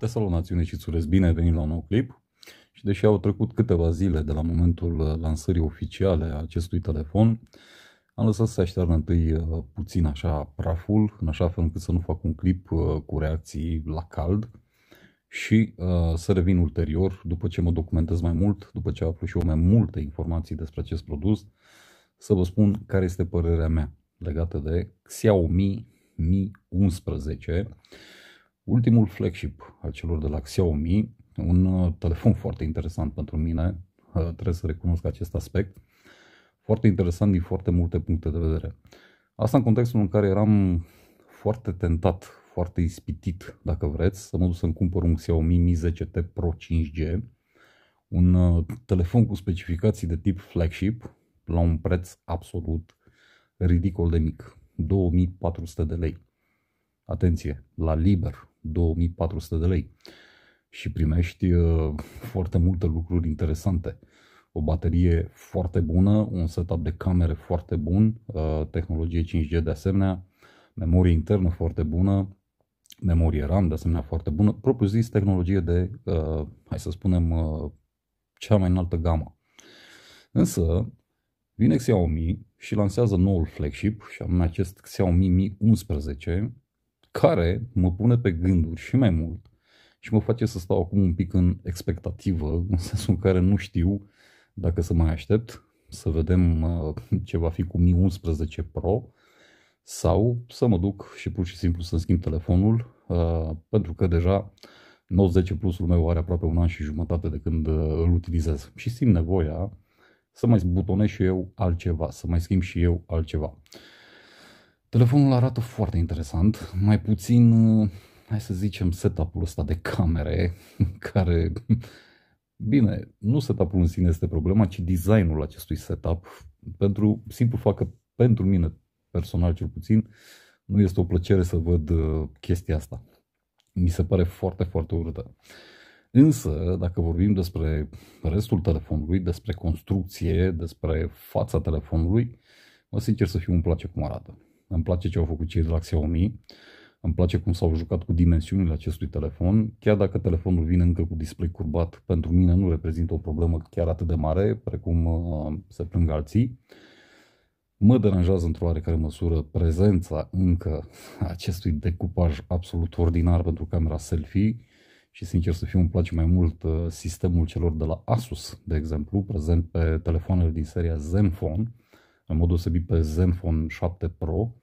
Te salut, națiune și îți bine venit la un nou clip. Și deși au trecut câteva zile de la momentul uh, lansării oficiale a acestui telefon, am lăsat să se aștearnă întâi uh, puțin așa praful, în așa fel încât să nu fac un clip uh, cu reacții la cald și uh, să revin ulterior, după ce mă documentez mai mult, după ce aflu și eu mai multe informații despre acest produs, să vă spun care este părerea mea legată de Xiaomi Mi 11 ultimul flagship al celor de la Xiaomi, un uh, telefon foarte interesant pentru mine, uh, trebuie să recunosc acest aspect, foarte interesant din foarte multe puncte de vedere. Asta în contextul în care eram foarte tentat, foarte ispitit, dacă vreți, să mă duc să-mi cumpăr un Xiaomi Mi 10T Pro 5G, un uh, telefon cu specificații de tip flagship, la un preț absolut ridicol de mic, 2400 de lei. Atenție, la liber, 2400 de lei și primești uh, foarte multe lucruri interesante. O baterie foarte bună, un setup de camere foarte bun, uh, tehnologie 5G de asemenea, memorie internă foarte bună, memorie RAM de asemenea foarte bună, propriu zis tehnologie de, uh, hai să spunem, cea mai înaltă gamă. Însă, vine Xiaomi și lansează noul flagship, și anume acest Xiaomi Mi 11, care mă pune pe gânduri și mai mult și mă face să stau acum un pic în expectativă, în sensul în care nu știu dacă să mai aștept să vedem uh, ce va fi cu Mi 11 Pro sau să mă duc și pur și simplu să schimb telefonul uh, pentru că deja Note 10 meu are aproape un an și jumătate de când uh, îl utilizez și simt nevoia să mai butonez și eu altceva, să mai schimb și eu altceva. Telefonul arată foarte interesant, mai puțin, uh, hai să zicem, setup-ul ăsta de camere, care, bine, nu setup-ul în sine este problema, ci designul acestui setup, pentru simplu fac că pentru mine personal cel puțin, nu este o plăcere să văd uh, chestia asta. Mi se pare foarte, foarte urâtă. Însă, dacă vorbim despre restul telefonului, despre construcție, despre fața telefonului, mă sincer să fiu, îmi place cum arată. Îmi place ce au făcut cei de la Xiaomi. Îmi place cum s-au jucat cu dimensiunile acestui telefon. Chiar dacă telefonul vine încă cu display curbat, pentru mine nu reprezintă o problemă chiar atât de mare precum uh, se plâng alții. Mă deranjează într-o oarecare măsură prezența încă acestui decupaj absolut ordinar pentru camera selfie și sincer să fiu îmi place mai mult uh, sistemul celor de la Asus, de exemplu, prezent pe telefoanele din seria Zenfone, în mod deosebit pe Zenfone 7 Pro,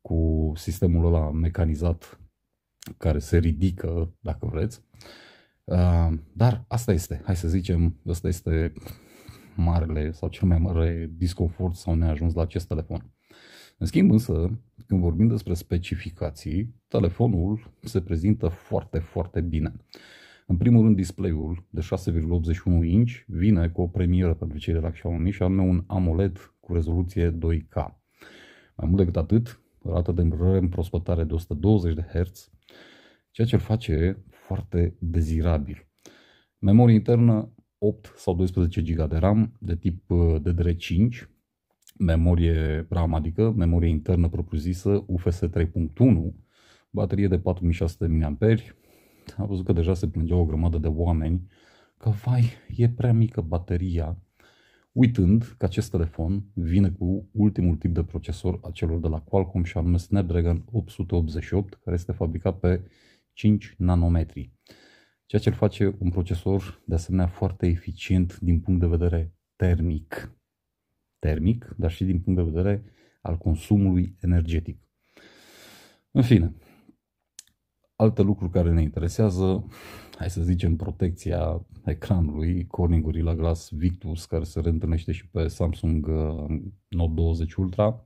cu sistemul ăla mecanizat care se ridică, dacă vreți. Uh, dar asta este, hai să zicem, asta este marele sau cel mai mare disconfort sau neajuns la acest telefon. În schimb însă, când vorbim despre specificații, telefonul se prezintă foarte, foarte bine. În primul rând, display-ul de 6,81 inch vine cu o premieră pentru cei de la Xiaomi și anume un AMOLED cu rezoluție 2K. Mai mult decât atât, rată de prospătare de 120 de Hz, ceea ce îl face foarte dezirabil. Memorie internă 8 sau 12 GB de RAM de tip uh, DDR5, memorie RAM, adică memorie internă propriu-zisă, UFS 3.1, baterie de 4600 mAh. Am văzut că deja se plângeau o grămadă de oameni că, vai, e prea mică bateria uitând că acest telefon vine cu ultimul tip de procesor a celor de la Qualcomm și anume Snapdragon 888, care este fabricat pe 5 nanometri, ceea ce îl face un procesor de asemenea foarte eficient din punct de vedere termic, termic, dar și din punct de vedere al consumului energetic. În fine, Alte lucruri care ne interesează, hai să zicem, protecția ecranului, Corning la glas Victus, care se reîntâlnește și pe Samsung uh, Note 20 Ultra,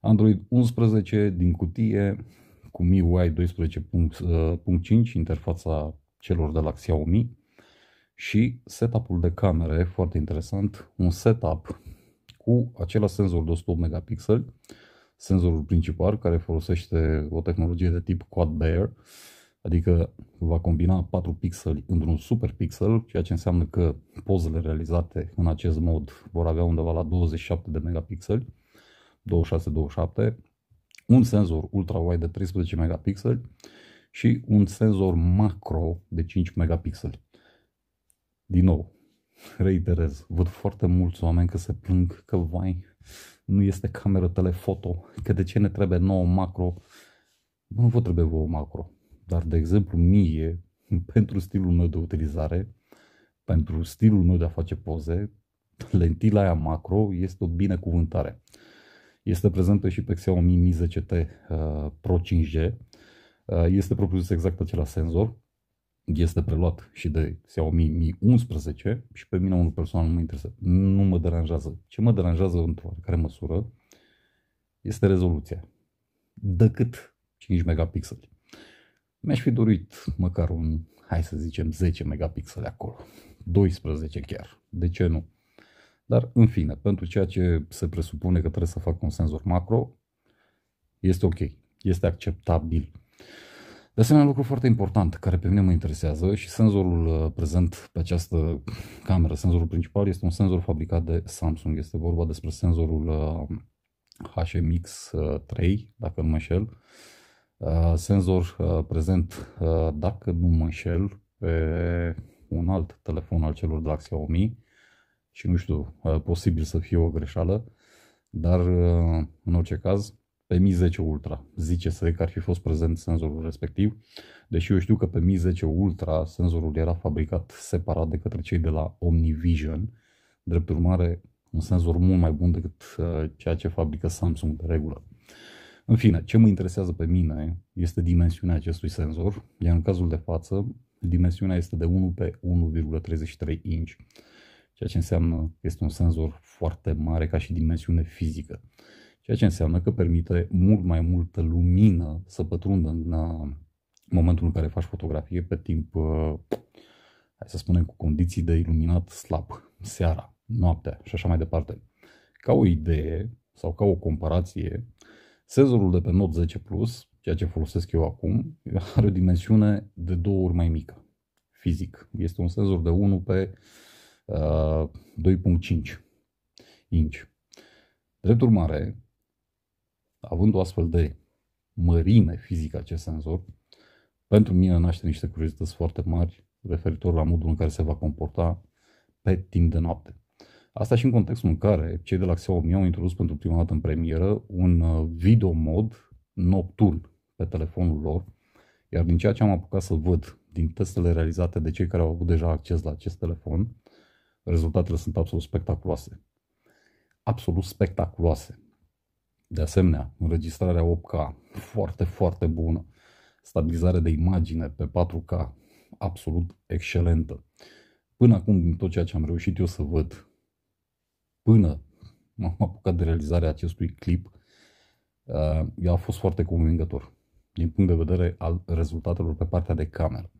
Android 11 din cutie, cu MIUI 12.5, uh, interfața celor de la Xiaomi, și setup-ul de camere, foarte interesant, un setup cu același senzor de 108 megapixeli, senzorul principal care folosește o tehnologie de tip quad Bear, adică va combina 4 pixeli într-un super pixel, ceea ce înseamnă că pozele realizate în acest mod vor avea undeva la 27 de megapixeli, 26-27, un senzor ultra-wide de 13 megapixeli și un senzor macro de 5 megapixeli. Din nou, reiterez, văd foarte mulți oameni că se plâng că, vai, nu este cameră telefoto, că de ce ne trebuie nouă macro? nu vă trebuie vouă macro, dar, de exemplu, mie, pentru stilul meu de utilizare, pentru stilul meu de a face poze, lentila aia macro este o binecuvântare. Este prezentă și pe Xiaomi Mi 10T uh, Pro 5G. Uh, este propus exact același senzor este preluat și de Xiaomi Mi 11 și pe mine unul personal nu mă interesează. Nu mă deranjează. Ce mă deranjează într-o care măsură este rezoluția. Decât 5 megapixeli. Mi-aș fi dorit măcar un, hai să zicem, 10 megapixeli acolo. 12 chiar. De ce nu? Dar, în fine, pentru ceea ce se presupune că trebuie să fac un senzor macro, este ok. Este acceptabil. De asemenea, lucru foarte important care pe mine mă interesează și senzorul uh, prezent pe această cameră, senzorul principal, este un senzor fabricat de Samsung. Este vorba despre senzorul HMX3, uh, uh, dacă nu mă înșel. Senzor prezent, dacă nu mă înșel, pe un alt telefon al celor de la Xiaomi și nu știu, posibil să fie o greșeală, dar în orice caz pe Mi 10 Ultra. Zice să că ar fi fost prezent senzorul respectiv, deși eu știu că pe Mi 10 Ultra senzorul era fabricat separat de către cei de la OmniVision, drept urmare un senzor mult mai bun decât uh, ceea ce fabrică Samsung de regulă. În fine, ce mă interesează pe mine este dimensiunea acestui senzor, iar în cazul de față, dimensiunea este de 1 pe 1,33 inch, ceea ce înseamnă că este un senzor foarte mare ca și dimensiune fizică ceea ce înseamnă că permite mult mai multă lumină să pătrundă în uh, momentul în care faci fotografie pe timp, uh, hai să spunem, cu condiții de iluminat slab, seara, noaptea și așa mai departe. Ca o idee sau ca o comparație, senzorul de pe Note 10 Plus, ceea ce folosesc eu acum, are o dimensiune de două ori mai mică, fizic. Este un senzor de 1 pe uh, 2.5 inch. Drept urmare, având o astfel de mărime fizică acest senzor, pentru mine naște niște curiozități foarte mari referitor la modul în care se va comporta pe timp de noapte. Asta și în contextul în care cei de la Xiaomi au introdus pentru prima dată în premieră un uh, video mod nocturn pe telefonul lor, iar din ceea ce am apucat să văd din testele realizate de cei care au avut deja acces la acest telefon, rezultatele sunt absolut spectaculoase. Absolut spectaculoase. De asemenea, înregistrarea 8K, foarte, foarte bună. Stabilizare de imagine pe 4K, absolut excelentă. Până acum, din tot ceea ce am reușit eu să văd, până m-am apucat de realizarea acestui clip, uh, ea a fost foarte convingător din punct de vedere al rezultatelor pe partea de cameră.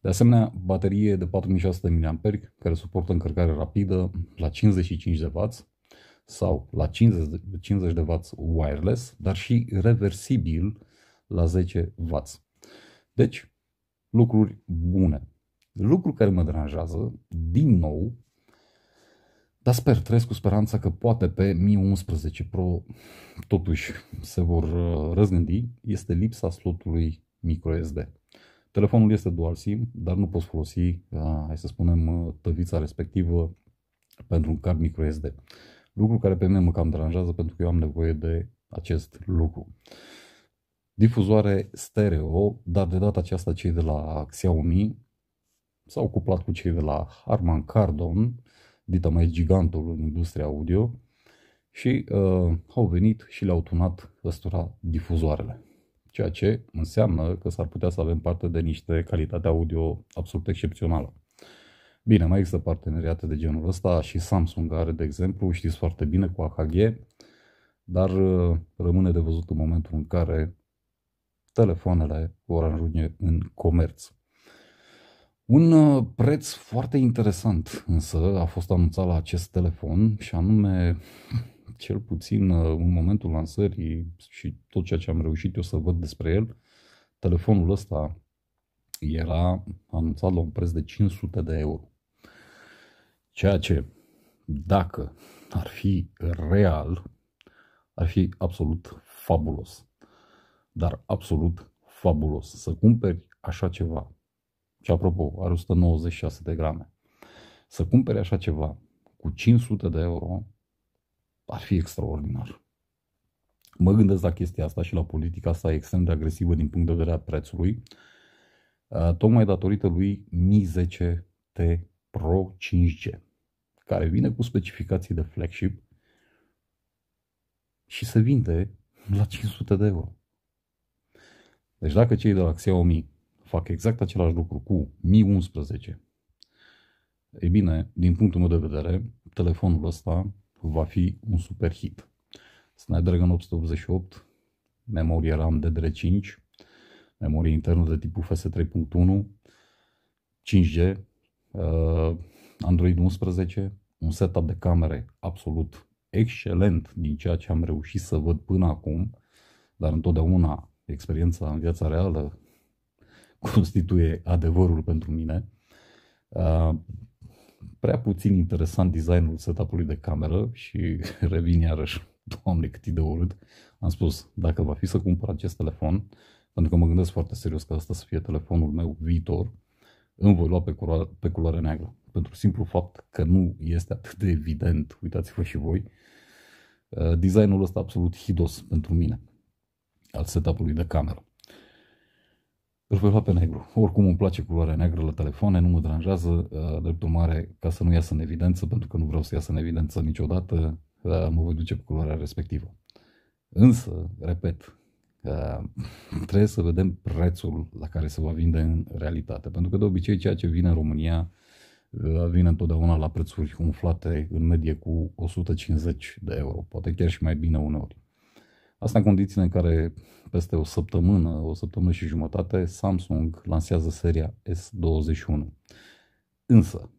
De asemenea, baterie de 4600 mAh care suportă încărcare rapidă la 55W, sau la 50, de W wireless, dar și reversibil la 10 W. Deci, lucruri bune. Lucru care mă deranjează, din nou, dar sper, trăiesc cu speranța că poate pe Mi 11 Pro totuși se vor uh, răzgândi, este lipsa slotului microSD. Telefonul este dual SIM, dar nu poți folosi, uh, hai să spunem, uh, tăvița respectivă pentru un card microSD. Lucru care pe mine mă cam deranjează pentru că eu am nevoie de acest lucru. Difuzoare stereo, dar de data aceasta cei de la Xiaomi s-au cuplat cu cei de la Harman Kardon, dita mai gigantul în industria audio, și uh, au venit și le-au tunat ăstora difuzoarele. Ceea ce înseamnă că s-ar putea să avem parte de niște calitate audio absolut excepțională. Bine, mai există parteneriate de genul ăsta și Samsung are, de exemplu, știți foarte bine, cu AKG, dar uh, rămâne de văzut în momentul în care telefoanele vor ajunge în comerț. Un uh, preț foarte interesant însă a fost anunțat la acest telefon și anume cel puțin uh, în momentul lansării și tot ceea ce am reușit eu să văd despre el, telefonul ăsta era anunțat la un preț de 500 de euro. Ceea ce, dacă ar fi real, ar fi absolut fabulos. Dar absolut fabulos să cumperi așa ceva. Și apropo, are 196 de grame. Să cumperi așa ceva cu 500 de euro ar fi extraordinar. Mă gândesc la chestia asta și la politica asta extrem de agresivă din punct de vedere a prețului, tocmai datorită lui Mi 10 T Pro 5G, care vine cu specificații de flagship și se vinde la 500 de euro. Deci dacă cei de la Xiaomi fac exact același lucru cu Mi 11, e bine, din punctul meu de vedere, telefonul ăsta va fi un super hit. Snapdragon 888, memorie RAM DDR5, memorie internă de tipul FS3.1, 5G, Uh, Android 11, un setup de camere absolut excelent din ceea ce am reușit să văd până acum, dar întotdeauna experiența în viața reală constituie adevărul pentru mine. Uh, prea puțin interesant designul setup-ului de cameră și revin iarăși, doamne cât de urât, am spus, dacă va fi să cumpăr acest telefon, pentru că mă gândesc foarte serios că asta să fie telefonul meu viitor, îmi voi lua pe, culoare pe culoare neagră. Pentru simplu fapt că nu este atât de evident, uitați-vă și voi, uh, designul ăsta absolut hidos pentru mine, al setup-ului de cameră. Îl voi lua pe negru. Oricum îmi place culoarea neagră la telefoane, nu mă deranjează, uh, drept mare, ca să nu iasă în evidență, pentru că nu vreau să iasă în evidență niciodată, uh, mă voi duce pe culoarea respectivă. Însă, repet, Uh, trebuie să vedem prețul la care se va vinde în realitate. Pentru că de obicei ceea ce vine în România uh, vine întotdeauna la prețuri umflate în medie cu 150 de euro, poate chiar și mai bine uneori. Asta în condițiile în care peste o săptămână, o săptămână și jumătate, Samsung lansează seria S21. Însă,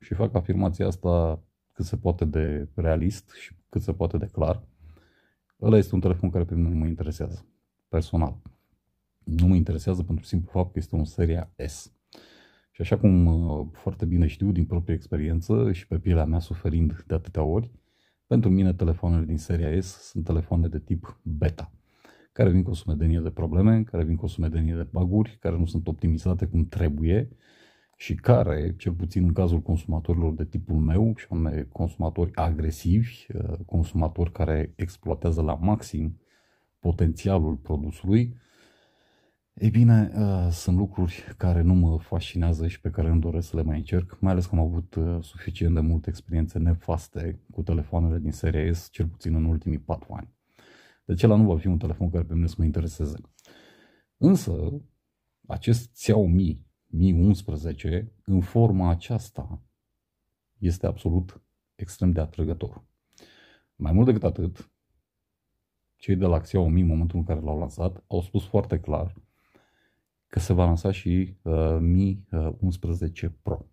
și fac afirmația asta cât se poate de realist și cât se poate de clar, Ăla este un telefon care pe mine nu mă interesează, personal. Nu mă interesează pentru simplu fapt că este un seria S. Și așa cum uh, foarte bine știu din proprie experiență și pe pielea mea suferind de atâtea ori, pentru mine telefoanele din seria S sunt telefoane de tip beta, care vin cu o sumedenie de probleme, care vin cu o sumedenie de baguri, care nu sunt optimizate cum trebuie, și care, cel puțin în cazul consumatorilor de tipul meu, și anume consumatori agresivi, uh, consumatori care exploatează la maxim potențialul produsului, ei bine, uh, sunt lucruri care nu mă fascinează și pe care îmi doresc să le mai încerc, mai ales că am avut uh, suficient de multe experiențe nefaste cu telefoanele din serie S, cel puțin în ultimii 4 ani. Deci ăla nu va fi un telefon care pe mine să mă intereseze. Însă, acest Xiaomi 2011 în forma aceasta este absolut extrem de atrăgător. Mai mult decât atât, cei de la Xiaomi, în momentul în care l-au lansat, au spus foarte clar că se va lansa și uh, Mi 11 Pro.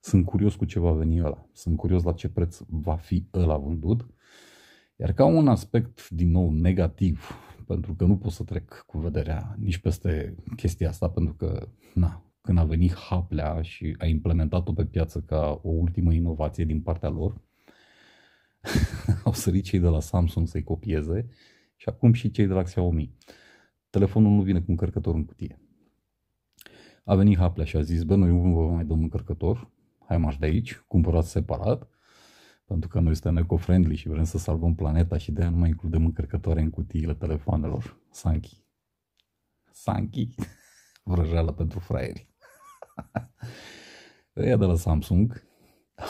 Sunt curios cu ce va veni ăla, sunt curios la ce preț va fi ăla vândut. Iar ca un aspect, din nou, negativ, pentru că nu pot să trec cu vederea nici peste chestia asta, pentru că, na, când a venit Haplea și a implementat-o pe piață ca o ultimă inovație din partea lor, au sărit cei de la Samsung să-i copieze și acum și cei de la Xiaomi. Telefonul nu vine cu încărcător în cutie. A venit Haplea și a zis, bă, noi nu vă mai dăm încărcător, hai marș de aici, cumpărați separat, pentru că noi suntem eco-friendly și vrem să salvăm planeta și de aia nu mai includem încărcătoare în cutiile telefonelor. Sanchi. Sanchi. Vrăjeală pentru fraierii. Ăia de la Samsung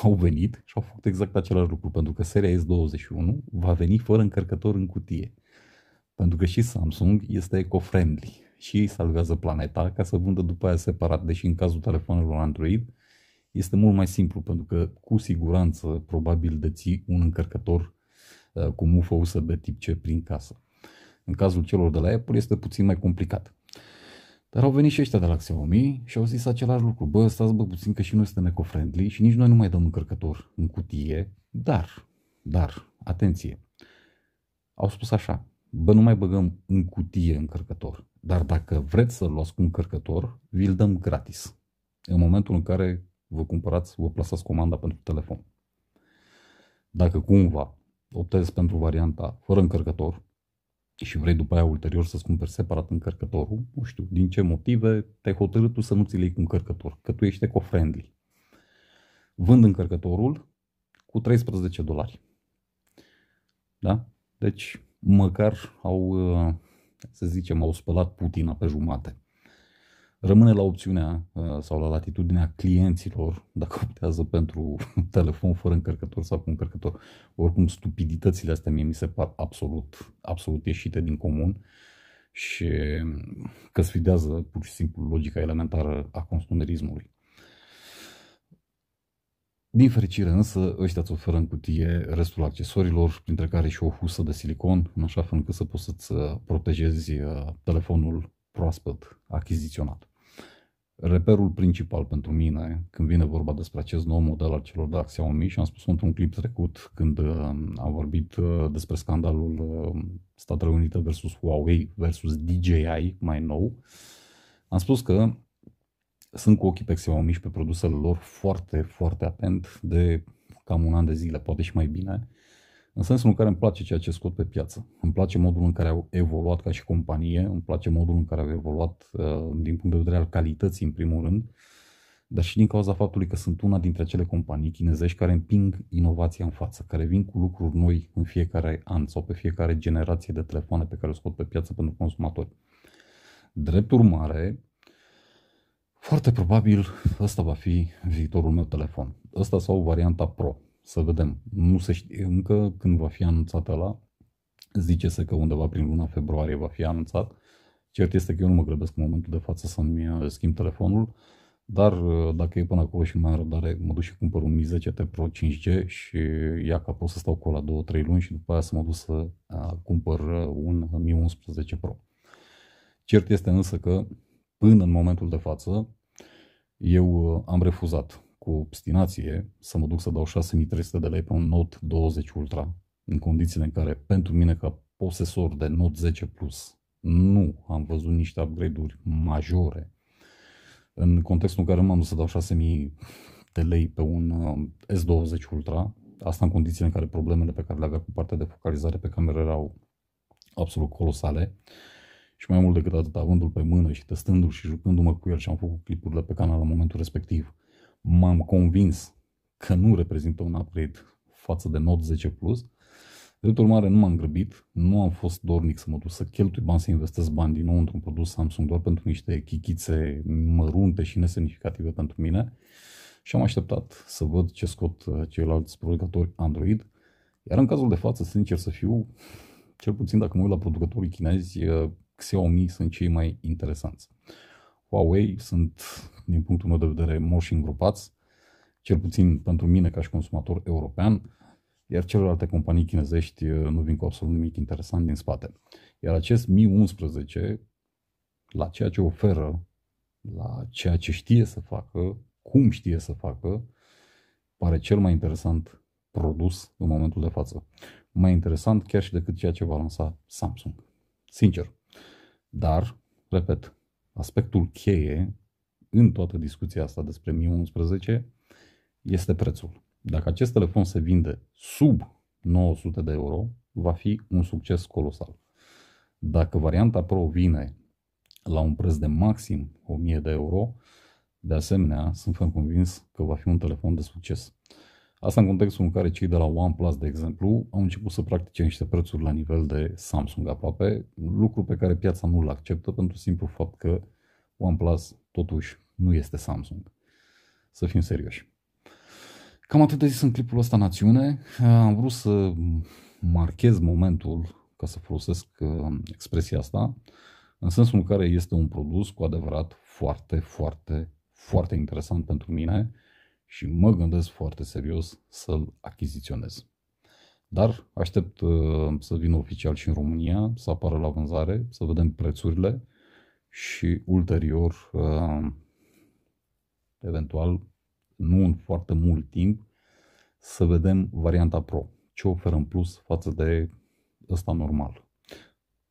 au venit și au făcut exact același lucru, pentru că seria S21 va veni fără încărcător în cutie. Pentru că și Samsung este eco-friendly și ei salvează planeta ca să vândă după aia separat, deși în cazul telefonelor Android este mult mai simplu, pentru că cu siguranță probabil deții un încărcător uh, cu mufă USB tip C prin casă. În cazul celor de la Apple este puțin mai complicat. Dar au venit și ăștia de la Xiaomi și au zis același lucru. Bă, stați bă puțin că și noi suntem eco-friendly și nici noi nu mai dăm încărcător în cutie. Dar, dar, atenție, au spus așa. Bă, nu mai băgăm în cutie încărcător. Dar dacă vreți să luați cu încărcător, vi-l dăm gratis. În momentul în care vă cumpărați, vă plasați comanda pentru telefon. Dacă cumva optezi pentru varianta fără încărcător, și vrei după aia ulterior să-ți cumperi separat încărcătorul, nu știu din ce motive te-ai hotărât tu să nu ți iei cu încărcător, că tu ești eco-friendly. Vând încărcătorul cu 13 dolari. Da? Deci măcar au, ă, să zicem, au spălat Putina pe jumate rămâne la opțiunea uh, sau la latitudinea clienților dacă optează pentru telefon fără încărcător sau cu încărcător. Oricum, stupiditățile astea mie mi se par absolut, absolut ieșite din comun și că sfidează pur și simplu logica elementară a consumerismului. Din fericire însă, ăștia îți oferă în cutie restul accesorilor, printre care și o husă de silicon, în așa fel încât să poți să-ți protejezi uh, telefonul proaspăt achiziționat reperul principal pentru mine când vine vorba despre acest nou model al celor de la Xiaomi și am spus într-un clip trecut când uh, am vorbit uh, despre scandalul uh, Statele Unite versus Huawei versus DJI mai nou, am spus că sunt cu ochii pe Xiaomi și pe produsele lor foarte, foarte atent de cam un an de zile, poate și mai bine în sensul în care îmi place ceea ce scot pe piață. Îmi place modul în care au evoluat ca și companie, îmi place modul în care au evoluat uh, din punct de vedere al calității, în primul rând, dar și din cauza faptului că sunt una dintre cele companii chinezești care împing inovația în față, care vin cu lucruri noi în fiecare an sau pe fiecare generație de telefoane pe care o scot pe piață pentru consumatori. Drept urmare, foarte probabil ăsta va fi viitorul meu telefon. Ăsta sau varianta Pro. Să vedem. Nu se știe încă când va fi anunțat ăla. Zice-se că undeva prin luna februarie va fi anunțat. Cert este că eu nu mă grăbesc în momentul de față să-mi uh, schimb telefonul, dar uh, dacă e până acolo și mai am răbdare, mă duc și cumpăr un Mi 10T Pro 5G și uh, ia ca pot să stau cu la 2-3 luni și după aia să mă duc să cumpăr un Mi 11 Pro. Cert este însă că până în momentul de față eu am refuzat cu obstinație să mă duc să dau 6300 de lei pe un Note 20 Ultra, în condițiile în care pentru mine ca posesor de Note 10 Plus nu am văzut niște upgrade-uri majore. În contextul în care m-am dus să dau 6000 de lei pe un uh, S20 Ultra, asta în condițiile în care problemele pe care le avea cu partea de focalizare pe cameră erau absolut colosale, și mai mult decât atât, avându-l pe mână și testându-l și jucându-mă cu el și am făcut clipurile pe canal în momentul respectiv, m-am convins că nu reprezintă un upgrade față de Note 10 Plus. Drept urmare, nu m-am grăbit, nu am fost dornic să mă duc să cheltui bani, să investesc bani din nou într-un produs Samsung doar pentru niște chichițe mărunte și nesemnificative pentru mine și am așteptat să văd ce scot uh, ceilalți producători Android. Iar în cazul de față, sincer să fiu, cel puțin dacă mă uit la producătorii chinezi, uh, Xiaomi sunt cei mai interesanți. Huawei sunt din punctul meu de vedere, moși îngropați, cel puțin pentru mine ca și consumator european, iar celelalte companii chinezești uh, nu vin cu absolut nimic interesant din spate. Iar acest Mi 11, la ceea ce oferă, la ceea ce știe să facă, cum știe să facă, pare cel mai interesant produs în momentul de față. Mai interesant chiar și decât ceea ce va lansa Samsung. Sincer. Dar, repet, aspectul cheie în toată discuția asta despre Mi 11 este prețul. Dacă acest telefon se vinde sub 900 de euro, va fi un succes colosal. Dacă varianta Pro vine la un preț de maxim 1000 de euro, de asemenea, sunt foarte convins că va fi un telefon de succes. Asta în contextul în care cei de la OnePlus, de exemplu, au început să practice niște prețuri la nivel de Samsung aproape, lucru pe care piața nu-l acceptă pentru simplu fapt că OnePlus Totuși, nu este Samsung. Să fim serioși. Cam atât de zis în clipul ăsta națiune. Am vrut să marchez momentul, ca să folosesc uh, expresia asta, în sensul în care este un produs cu adevărat foarte, foarte, foarte interesant pentru mine și mă gândesc foarte serios să-l achiziționez. Dar aștept uh, să vină oficial și în România, să apară la vânzare, să vedem prețurile, și ulterior, uh, eventual, nu în foarte mult timp, să vedem varianta Pro. Ce oferă în plus față de ăsta normal.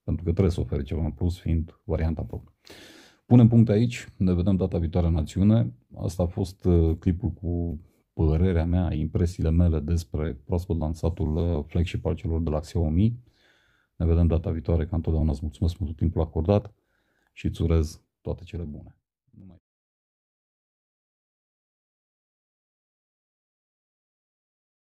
Pentru că trebuie să oferi ceva în plus, fiind varianta Pro. Punem punct aici, ne vedem data viitoare în acțiune. Asta a fost uh, clipul cu părerea mea, impresiile mele despre proaspăt lansatul uh, flagship al celor de la Xiaomi. Ne vedem data viitoare, ca întotdeauna îți mulțumesc pentru timpul acordat și îți urez toate cele bune. Numai